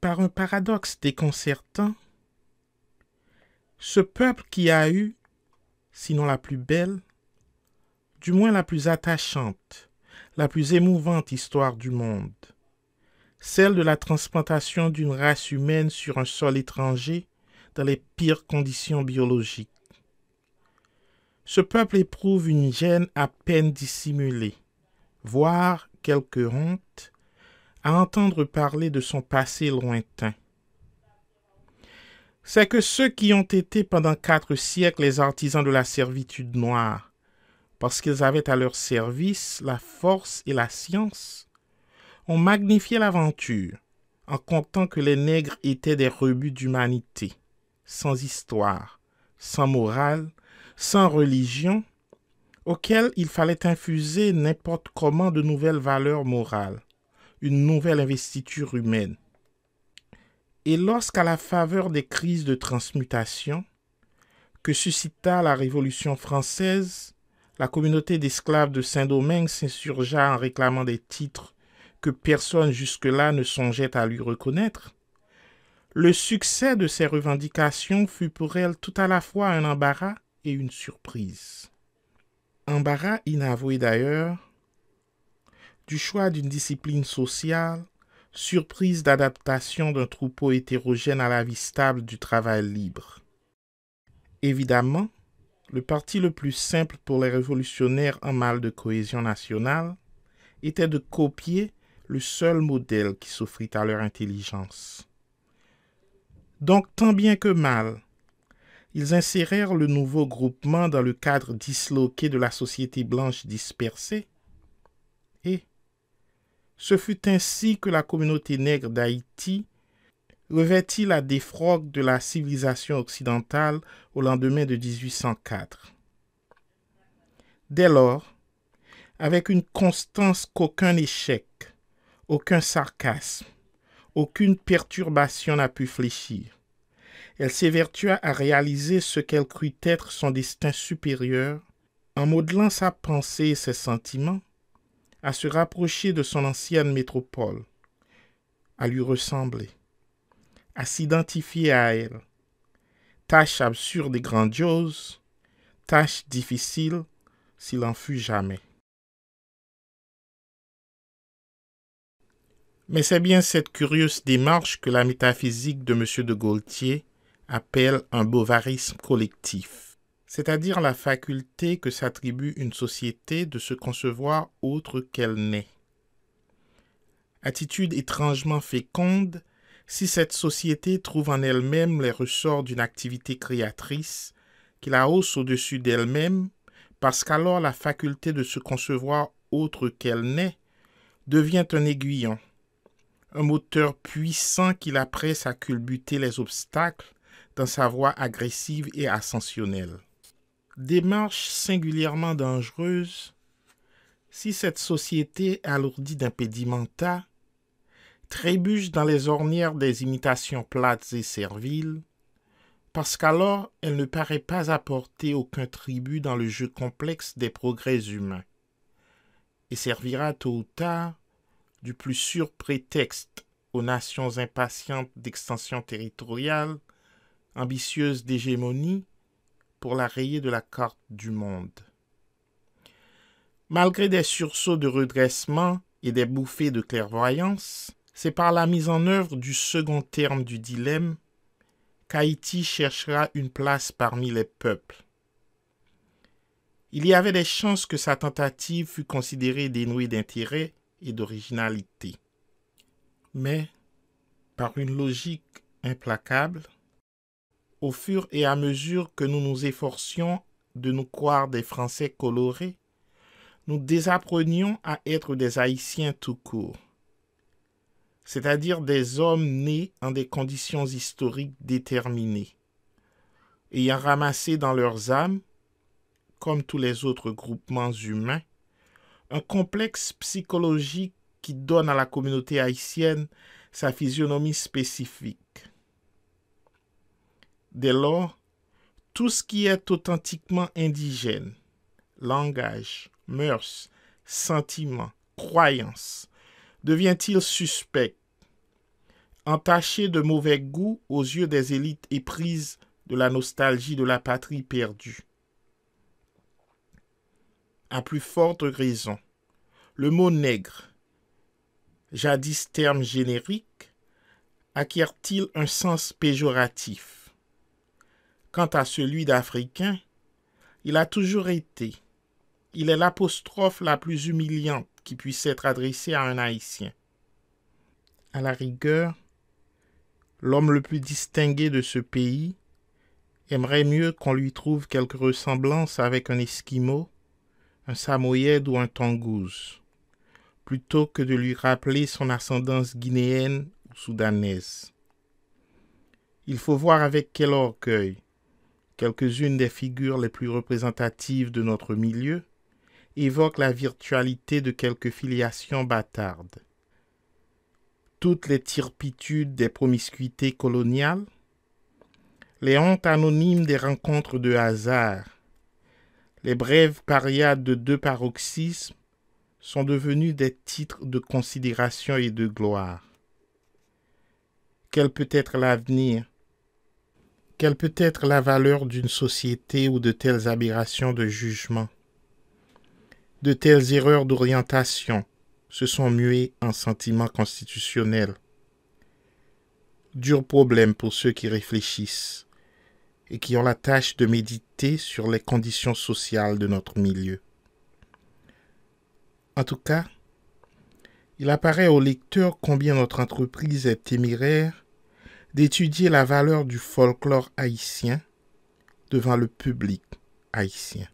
Par un paradoxe déconcertant, ce peuple qui a eu, sinon la plus belle, du moins la plus attachante, la plus émouvante histoire du monde, celle de la transplantation d'une race humaine sur un sol étranger dans les pires conditions biologiques. Ce peuple éprouve une gêne à peine dissimulée, voire quelque honte, à entendre parler de son passé lointain. C'est que ceux qui ont été pendant quatre siècles les artisans de la servitude noire, parce qu'ils avaient à leur service la force et la science, ont magnifié l'aventure en comptant que les nègres étaient des rebuts d'humanité, sans histoire, sans morale, sans religion, auquel il fallait infuser n'importe comment de nouvelles valeurs morales, une nouvelle investiture humaine. Et lorsqu'à la faveur des crises de transmutation que suscita la Révolution française, la communauté d'esclaves de Saint-Domingue s'insurgea en réclamant des titres que personne jusque-là ne songeait à lui reconnaître, le succès de ces revendications fut pour elle tout à la fois un embarras et une surprise. embarras inavoué d'ailleurs, du choix d'une discipline sociale, surprise d'adaptation d'un troupeau hétérogène à la vie stable du travail libre. Évidemment, le parti le plus simple pour les révolutionnaires en mal de cohésion nationale était de copier le seul modèle qui s'offrit à leur intelligence. Donc tant bien que mal, ils insérèrent le nouveau groupement dans le cadre disloqué de la société blanche dispersée, et ce fut ainsi que la communauté nègre d'Haïti revêtit la défroque de la civilisation occidentale au lendemain de 1804. Dès lors, avec une constance qu'aucun échec, aucun sarcasme, aucune perturbation n'a pu fléchir, elle s'évertua à réaliser ce qu'elle crut être son destin supérieur, en modelant sa pensée et ses sentiments, à se rapprocher de son ancienne métropole, à lui ressembler, à s'identifier à elle. Tâche absurde et grandiose, tâche difficile s'il en fut jamais. Mais c'est bien cette curieuse démarche que la métaphysique de M. de Gaultier appelle un bovarisme collectif, c'est-à-dire la faculté que s'attribue une société de se concevoir autre qu'elle n'est. Attitude étrangement féconde si cette société trouve en elle-même les ressorts d'une activité créatrice qui la hausse au-dessus d'elle-même, parce qu'alors la faculté de se concevoir autre qu'elle n'est devient un aiguillon, un moteur puissant qui la presse à culbuter les obstacles dans sa voix agressive et ascensionnelle. Démarche singulièrement dangereuse si cette société alourdie d'impédimenta trébuche dans les ornières des imitations plates et serviles, parce qu'alors elle ne paraît pas apporter aucun tribut dans le jeu complexe des progrès humains, et servira tôt ou tard du plus sûr prétexte aux nations impatientes d'extension territoriale ambitieuse d'hégémonie pour la rayer de la carte du monde. Malgré des sursauts de redressement et des bouffées de clairvoyance, c'est par la mise en œuvre du second terme du dilemme qu'Haïti cherchera une place parmi les peuples. Il y avait des chances que sa tentative fût considérée dénouée d'intérêt et d'originalité. Mais, par une logique implacable, au fur et à mesure que nous nous efforcions de nous croire des Français colorés, nous désapprenions à être des Haïtiens tout court, c'est-à-dire des hommes nés en des conditions historiques déterminées, ayant ramassé dans leurs âmes, comme tous les autres groupements humains, un complexe psychologique qui donne à la communauté haïtienne sa physionomie spécifique. Dès lors, tout ce qui est authentiquement indigène, langage, mœurs, sentiments, croyances, devient-il suspect, entaché de mauvais goût aux yeux des élites éprises de la nostalgie de la patrie perdue. À plus forte raison, le mot nègre, jadis terme générique, acquiert-il un sens péjoratif Quant à celui d'Africain, il a toujours été. Il est l'apostrophe la plus humiliante qui puisse être adressée à un Haïtien. À la rigueur, l'homme le plus distingué de ce pays aimerait mieux qu'on lui trouve quelque ressemblance avec un Esquimau, un Samoyède ou un Tangouze, plutôt que de lui rappeler son ascendance guinéenne ou soudanaise. Il faut voir avec quel orgueil, quelques-unes des figures les plus représentatives de notre milieu, évoquent la virtualité de quelques filiations bâtardes. Toutes les tirpitudes des promiscuités coloniales, les hontes anonymes des rencontres de hasard, les brèves pariades de deux paroxysmes sont devenues des titres de considération et de gloire. Quel peut être l'avenir quelle peut être la valeur d'une société ou de telles aberrations de jugement, de telles erreurs d'orientation se sont muées en sentiments constitutionnels Dur problème pour ceux qui réfléchissent et qui ont la tâche de méditer sur les conditions sociales de notre milieu. En tout cas, il apparaît au lecteur combien notre entreprise est téméraire d'étudier la valeur du folklore haïtien devant le public haïtien.